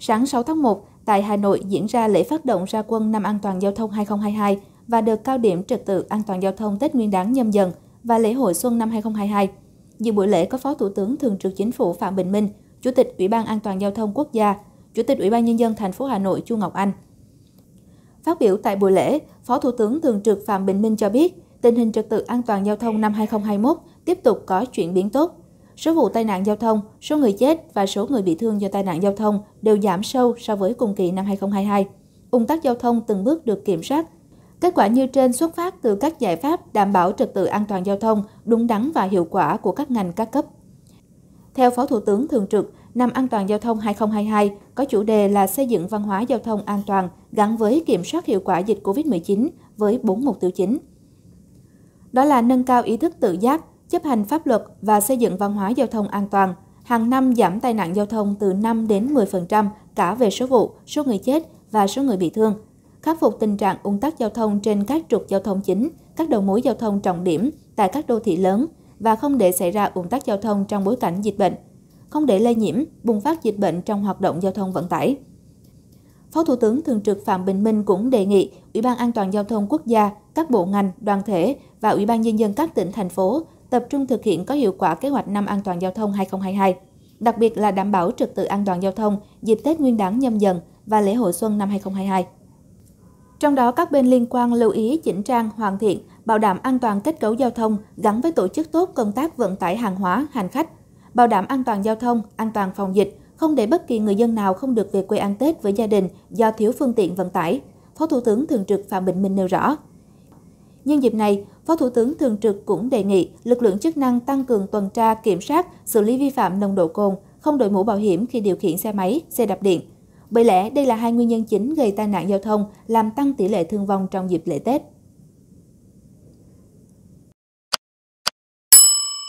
Sáng 6 tháng 1, tại Hà Nội diễn ra lễ phát động ra quân năm an toàn giao thông 2022 và được cao điểm trật tự an toàn giao thông Tết Nguyên đán nhâm dần và lễ hội xuân năm 2022. Dự buổi lễ có Phó Thủ tướng Thường trực Chính phủ Phạm Bình Minh, Chủ tịch Ủy ban An toàn giao thông quốc gia, Chủ tịch Ủy ban nhân dân thành phố Hà Nội Chu Ngọc Anh. Phát biểu tại buổi lễ, Phó Thủ tướng Thường trực Phạm Bình Minh cho biết, tình hình trật tự an toàn giao thông năm 2021 tiếp tục có chuyển biến tốt. Số vụ tai nạn giao thông, số người chết và số người bị thương do tai nạn giao thông đều giảm sâu so với cùng kỳ năm 2022. Ung tắc giao thông từng bước được kiểm soát. Kết quả như trên xuất phát từ các giải pháp đảm bảo trật tự an toàn giao thông đúng đắn và hiệu quả của các ngành các cấp. Theo Phó Thủ tướng Thường trực, Năm An toàn giao thông 2022 có chủ đề là xây dựng văn hóa giao thông an toàn gắn với kiểm soát hiệu quả dịch COVID-19 với 4 mục tiêu chính. Đó là nâng cao ý thức tự giác, chấp hành pháp luật và xây dựng văn hóa giao thông an toàn, hàng năm giảm tai nạn giao thông từ 5 đến 10% cả về số vụ, số người chết và số người bị thương, khắc phục tình trạng ung tắc giao thông trên các trục giao thông chính, các đầu mối giao thông trọng điểm tại các đô thị lớn và không để xảy ra ung tắc giao thông trong bối cảnh dịch bệnh, không để lây nhiễm, bùng phát dịch bệnh trong hoạt động giao thông vận tải. Phó Thủ tướng Thường trực Phạm Bình Minh cũng đề nghị Ủy ban An toàn Giao thông Quốc gia, các bộ ngành, đoàn thể và Ủy ban Nhân dân các tỉnh, thành phố tập trung thực hiện có hiệu quả kế hoạch năm an toàn giao thông 2022, đặc biệt là đảm bảo trật tự an toàn giao thông dịp Tết Nguyên đán nhâm dần và lễ hội xuân năm 2022. Trong đó, các bên liên quan lưu ý chỉnh trang, hoàn thiện, bảo đảm an toàn kết cấu giao thông gắn với tổ chức tốt công tác vận tải hàng hóa, hành khách, bảo đảm an toàn giao thông, an toàn phòng dịch, không để bất kỳ người dân nào không được về quê ăn Tết với gia đình do thiếu phương tiện vận tải. Phó Thủ tướng Thường trực Phạm Bình Minh nêu rõ. Nhân dịp này, Phó Thủ tướng Thường trực cũng đề nghị lực lượng chức năng tăng cường tuần tra, kiểm soát, xử lý vi phạm nồng độ cồn, không đội mũ bảo hiểm khi điều khiển xe máy, xe đạp điện. Bởi lẽ đây là hai nguyên nhân chính gây tai nạn giao thông, làm tăng tỷ lệ thương vong trong dịp lễ Tết.